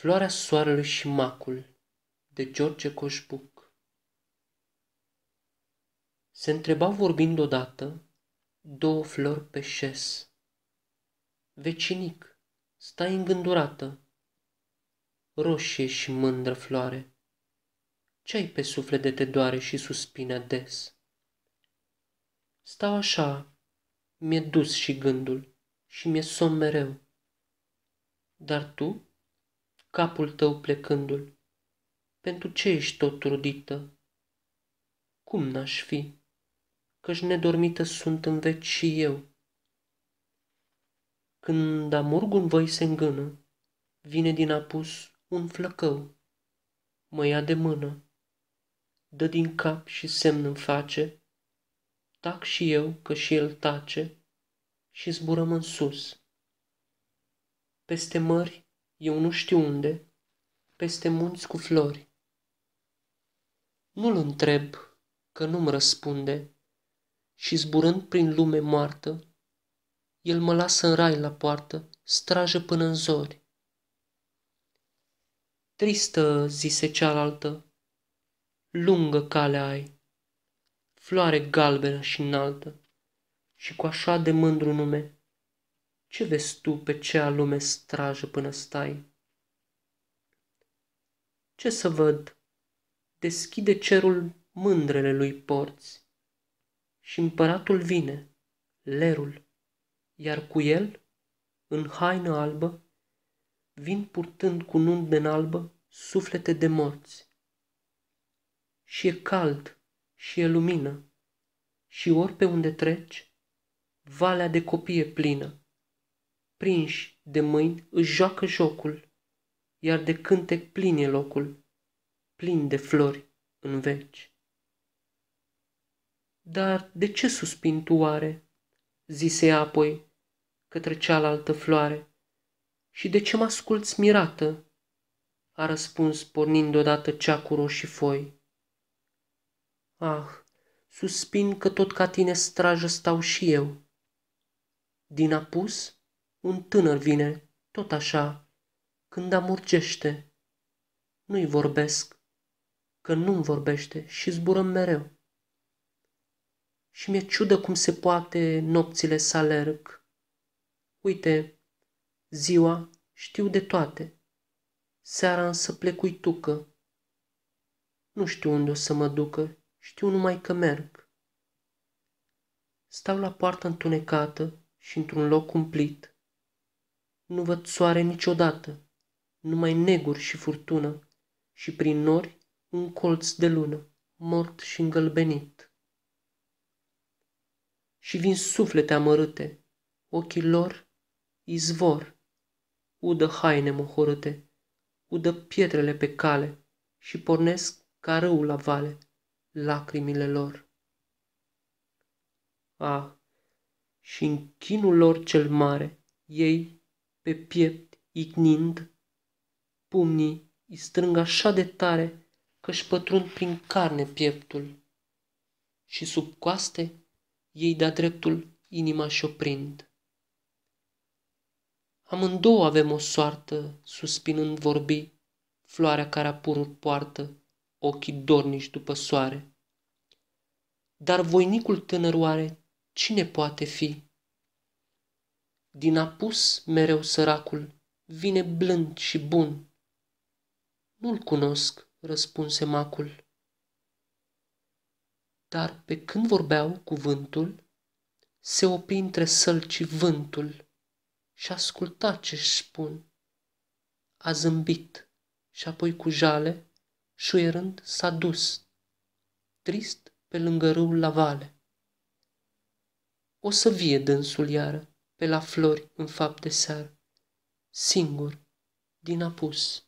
Floarea soarelui și macul de George Coșbuc Se întrebau vorbind odată două flori pe șes. Vecinic, stai îngândurată, roșie și mândră floare, ce-ai pe suflet de te doare și suspină des? Stau așa, mi-e dus și gândul și mi-e somn mereu. Dar tu, capul tău plecându-l. Pentru ce ești tot trudită? Cum n-aș fi? Căci nedormită sunt în veci și eu. Când amurgul voi se îngână, vine din apus un flăcău. Mă ia de mână, dă din cap și semn în face, tac și eu că și el tace și zburăm în sus. Peste mări eu nu știu unde, peste munți cu flori. Nu-l întreb, că nu-mi răspunde, și zburând prin lume moartă, el mă lasă în rai la poartă, strajă până în zori. Tristă, zise cealaltă, lungă cale ai, floare galbenă și înaltă, și cu așa de mândru nume, ce vezi tu pe ce lume strajă până stai? Ce să văd? Deschide cerul mândrele lui porți. Și împăratul vine, lerul, iar cu el, în haină albă, vin purtând cu nunde în albă suflete de morți. Și e cald, și e lumină, și ori pe unde treci, valea de copie plină prinși de mâini, își joacă jocul, iar de cântec plin e locul, plin de flori în veci. Dar de ce suspin tu oare? zise apoi către cealaltă floare. Și de ce mă asculți mirată? a răspuns pornind odată cea cu roșii foi. Ah, suspin că tot ca tine strajă stau și eu. Din apus un tânăr vine, tot așa, când amurgește. Nu-i vorbesc, că nu-mi vorbește și zburăm mereu. Și mi-e ciudă cum se poate nopțile să alerg. Uite, ziua știu de toate. Seara însă plec uitucă. Nu știu unde o să mă ducă, știu numai că merg. Stau la poartă întunecată și într-un loc cumplit nu văd soare niciodată, numai neguri și furtună, și prin nori un colț de lună, mort și îngălbenit. Și vin suflete amărâte, ochii lor izvor, udă haine mohorâte, udă pietrele pe cale și pornesc ca râul la vale, lacrimile lor. Ah, și în chinul lor cel mare, ei pe piept, ignind, pumnii îi strâng așa de tare că își pătrund prin carne pieptul și sub coaste ei de-a dreptul inima și oprind. prind. Amândouă avem o soartă, suspinând vorbi, floarea care apururi poartă, ochii dornici după soare. Dar voinicul tânăroare cine poate fi? Din apus mereu săracul, vine blând și bun. Nu-l cunosc, răspunse macul. Dar pe când vorbeau cuvântul, se opri între sălci vântul și asculta ce-și spun. A zâmbit și apoi cu jale, șuierând s-a dus, trist pe lângă râul la vale. O să vie dânsul iară, pe la flori în fapt de seară, singur, din apus.